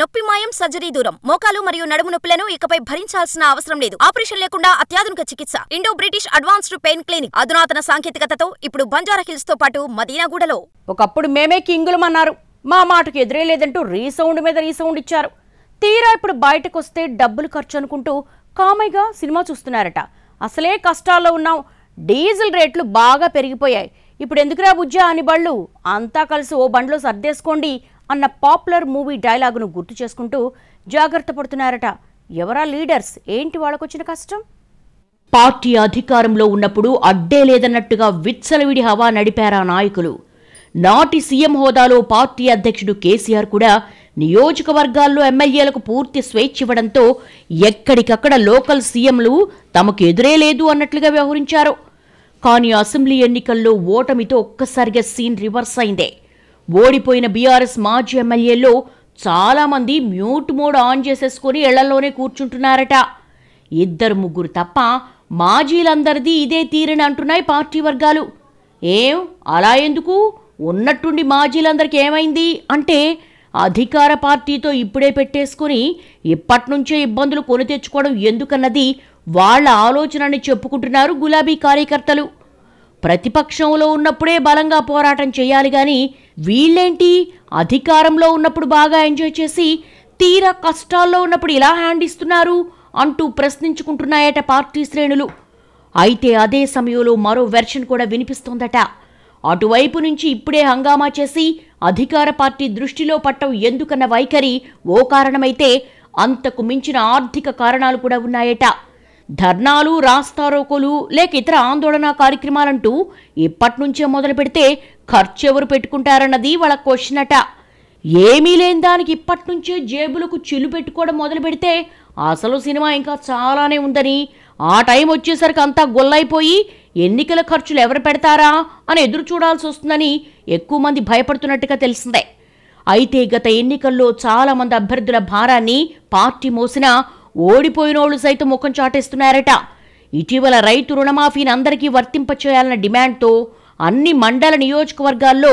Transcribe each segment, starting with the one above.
నొప్పి మాయం సర్జరీ దూరం మోకాలు మరియు నడుము నొప్పులను ఇకపై భరించాల్సిన అవసరం లేదు ఆపరేషన్ లేకుండా అత్యాధునిక చికిత్స Indo British advanced pain clinic అధునాతన సాంకేతికతతో ఇప్పుడు బంజారా హిల్స్ తో పాటు మదీనాగూడలో ఒకప్పుడు మేమే అన్నారు మా మాటకు ఎదురే లేదంటూ రీసౌండ్ మీద రీసౌండ్ ఇచ్చారు తీరా ఇప్పుడు బయటకు వస్తే డబ్బులు ఖర్చు అనుకుంటూ కామైగా సినిమా చూస్తున్నారట అసలే కష్టాల్లో ఉన్నాం డీజిల్ రేట్లు బాగా పెరిగిపోయాయి ఇప్పుడు ఎందుకురా బుజ్జా అని బళ్ళు అంతా కలిసి ఓ బండ్లో సర్దేసుకోండి అన్న పాపులర్ మూవీ డైలాగును గుర్తు చేసుకుంటూ జాగ్రత్త పడుతున్నారట ఎవరా లీడర్స్ ఏంటి వాళ్ళకొచ్చిన కష్టం పార్టీ అధికారంలో ఉన్నప్పుడు అడ్డే లేదన్నట్టుగా విత్సలవిడి హవా నడిపారా నాయకులు నాటి సీఎం హోదాలో పార్టీ అధ్యక్షుడు కేసీఆర్ కూడా నియోజకవర్గాల్లో ఎమ్మెల్యేలకు పూర్తి స్వేచ్ఛ ఇవ్వడంతో ఎక్కడికక్కడ లోకల్ సీఎంలు తమకు ఎదురే లేదు అన్నట్లుగా వ్యవహరించారు కానీ అసెంబ్లీ ఎన్నికల్లో ఓటమితో ఒక్కసారిగా సీన్ రివర్స్ అయిందే ఓడిపోయిన బీఆర్ఎస్ మాజీ ఎమ్మెల్యేల్లో చాలామంది మ్యూట్ మోడ్ ఆన్ చేసేసుకొని ఇళ్లలోనే కూర్చుంటున్నారట ఇద్దరు ముగ్గురు తప్ప మాజీలందరిది ఇదే తీరని అంటున్నాయి పార్టీ వర్గాలు ఏం అలా ఎందుకు ఉన్నట్టుండి మాజీలందరికీ ఏమైంది అంటే అధికార పార్టీతో ఇప్పుడే పెట్టేసుకుని ఇప్పటినుంచే ఇబ్బందులు కొని తెచ్చుకోవడం ఎందుకన్నది వాళ్ళ ఆలోచనని చెప్పుకుంటున్నారు గులాబీ కార్యకర్తలు ప్రతిపక్షంలో ఉన్నప్పుడే బలంగా పోరాటం చేయాలి కానీ వీళ్ళేంటి అధికారంలో ఉన్నప్పుడు బాగా ఎంజాయ్ చేసి తీరా కష్టాల్లో ఉన్నప్పుడు ఇలా హ్యాండ్ ఇస్తున్నారు అంటూ ప్రశ్నించుకుంటున్నాయట పార్టీ శ్రేణులు అయితే అదే సమయంలో మరో వెర్షన్ కూడా వినిపిస్తోందట అటువైపు నుంచి ఇప్పుడే హంగామా చేసి అధికార పార్టీ దృష్టిలో పట్టం ఎందుకన్న వైఖరి ఓ కారణమైతే అంతకు మించిన ఆర్థిక కారణాలు కూడా ఉన్నాయట ధర్నాలు రాస్తారోకోలు లేక ఇతర ఆందోళన కార్యక్రమాలంటూ ఇప్పటినుంచే మొదలు పెడితే ఖర్చు ఎవరు పెట్టుకుంటారన్నది వాళ్ళ క్వశ్చన్ అట ఏమీ లేని దానికి ఇప్పటినుంచే జేబులకు చిల్లు పెట్టుకోవడం మొదలు పెడితే అసలు సినిమా ఇంకా చాలానే ఉందని ఆ టైం వచ్చేసరికి అంతా గొల్లైపోయి ఎన్నికల ఖర్చులు ఎవరు పెడతారా అని ఎదురు చూడాల్సి వస్తుందని ఎక్కువ మంది భయపడుతున్నట్టుగా తెలిసిందే అయితే గత ఎన్నికల్లో చాలామంది అభ్యర్థుల భారాన్ని పార్టీ మోసినా ఓడిపోయిన వాళ్ళు సైతం ముఖం చాటేస్తున్నారట ఇటీవల రైతు రుణమాఫీని అందరికీ వర్తింపచేయాలన్న డిమాండ్తో అన్ని మండల నియోజకవర్గాల్లో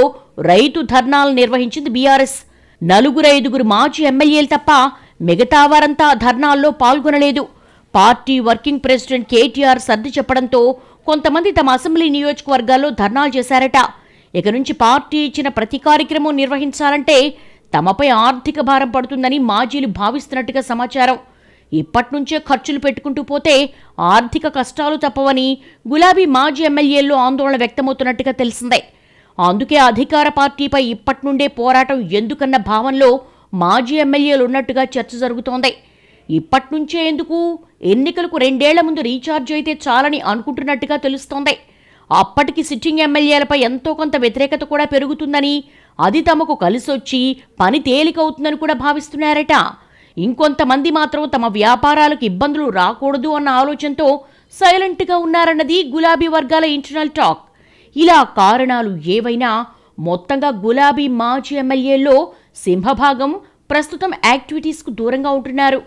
రైతు ధర్నాలు నిర్వహించింది బీఆర్ఎస్ నలుగురు ఐదుగురు మాజీ ఎమ్మెల్యేలు తప్ప మిగతా వారంతా ధర్నాల్లో పాల్గొనలేదు పార్టీ వర్కింగ్ ప్రెసిడెంట్ కేటీఆర్ సర్ది చెప్పడంతో కొంతమంది తమ అసెంబ్లీ నియోజకవర్గాల్లో ధర్నాలు చేశారట ఇక నుంచి పార్టీ ఇచ్చిన ప్రతి కార్యక్రమం నిర్వహించాలంటే తమపై ఆర్థిక భారం పడుతుందని మాజీలు భావిస్తున్నట్టుగా సమాచారం ఇప్పటి నుంచే ఖర్చులు పెట్టుకుంటూ పోతే ఆర్థిక కష్టాలు తప్పవని గులాబీ మాజీ ఎమ్మెల్యేల్లో ఆందోళన వ్యక్తమవుతున్నట్టుగా తెలిసిందే అందుకే అధికార పార్టీపై ఇప్పటి నుండే పోరాటం ఎందుకన్న భావనలో మాజీ ఎమ్మెల్యేలు ఉన్నట్టుగా చర్చ జరుగుతోంది ఇప్పటినుంచే ఎందుకు ఎన్నికలకు రెండేళ్ల ముందు రీఛార్జ్ అయితే చాలని అనుకుంటున్నట్టుగా తెలుస్తోంది అప్పటికి సిట్టింగ్ ఎమ్మెల్యేలపై ఎంతో కొంత వ్యతిరేకత కూడా పెరుగుతుందని అది తమకు కలిసొచ్చి పని తేలికవుతుందని కూడా భావిస్తున్నారట ఇంకొంతమంది మాత్రం తమ వ్యాపారాలకు ఇబ్బందులు రాకూడదు అన్న ఆలోచనతో సైలెంట్గా ఉన్నారన్నది గులాబీ వర్గాల ఇంటర్నల్ టాక్ ఇలా కారణాలు ఏవైనా మొత్తంగా గులాబీ మాజీ ఎమ్మెల్యేల్లో సింహభాగం ప్రస్తుతం యాక్టివిటీస్కు దూరంగా ఉంటున్నారు